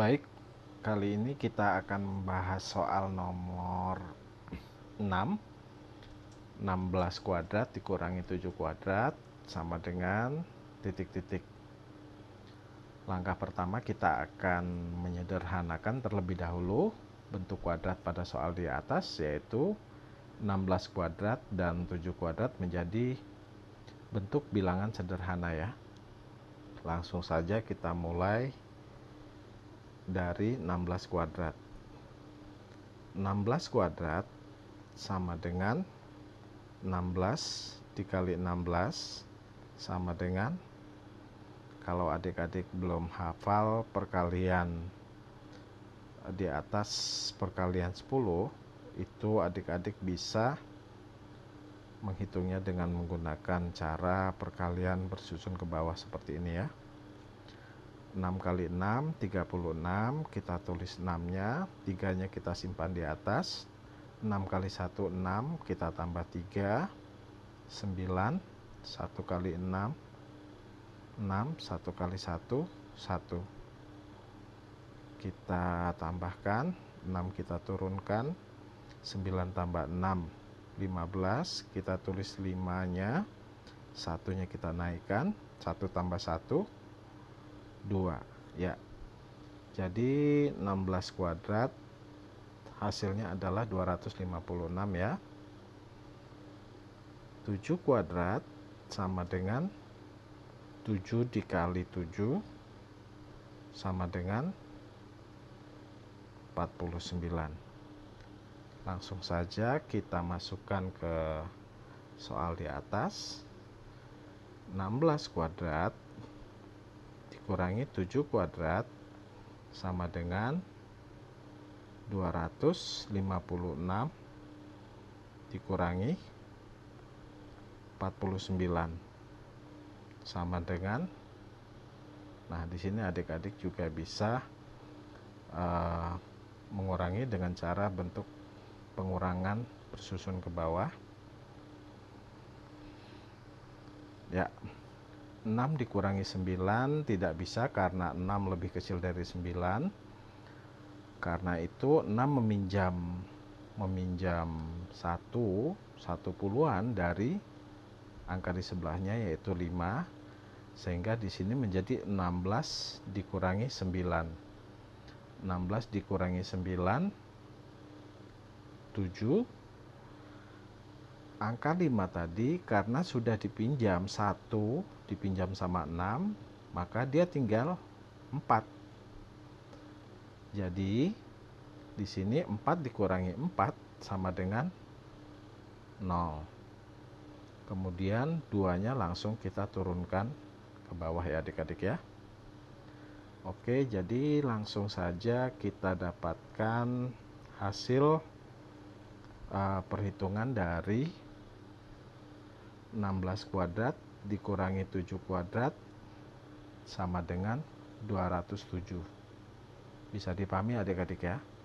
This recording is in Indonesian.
Baik, kali ini kita akan membahas soal nomor 6 16 kuadrat dikurangi 7 kuadrat sama dengan titik-titik Langkah pertama kita akan menyederhanakan terlebih dahulu bentuk kuadrat pada soal di atas yaitu 16 kuadrat dan 7 kuadrat menjadi bentuk bilangan sederhana ya langsung saja kita mulai dari 16 kuadrat. 16 kuadrat sama dengan 16 dikali 16 sama dengan kalau adik-adik belum hafal perkalian eh, di atas perkalian 10 itu adik-adik bisa menghitungnya dengan menggunakan cara perkalian bersusun ke bawah seperti ini ya. 6 kali 6 36 kita tulis 6 nya 3 nya kita simpan di atas 6 kali 1 6 kita tambah 3 9 1 kali 6 6 1 kali 1 1 kita tambahkan 6 kita turunkan 9 tambah 6 15 kita tulis 5 nya satunya kita naikkan 1 tambah 1 2 ya jadi 16 kuadrat hasilnya adalah 256 ya 7 kuadrat sama dengan 7 dikali 7 sama dengan 49 langsung saja kita masukkan ke soal di atas 16 kuadrat kurangi 7 kuadrat sama dengan 256 dikurangi 49 sama dengan nah di sini adik-adik juga bisa uh, mengurangi dengan cara bentuk pengurangan bersusun ke bawah ya 6 dikurangi 9 tidak bisa karena 6 lebih kecil dari 9 karena itu 6 meminjam meminjam 1 1 puluhan dari angka di sebelahnya yaitu 5 sehingga di sini menjadi 16 dikurangi 9 16 dikurangi 9 7 angka 5 tadi karena sudah dipinjam 1 dipinjam sama 6 maka dia tinggal 4 jadi di sini 4 dikurangi 4 sama dengan 0 kemudian duanya langsung kita turunkan ke bawah ya adik-adik ya Oke jadi langsung saja kita dapatkan hasil uh, perhitungan dari 16 kuadrat dikurangi 7 kuadrat sama dengan 207 bisa dipahami adik-adik ya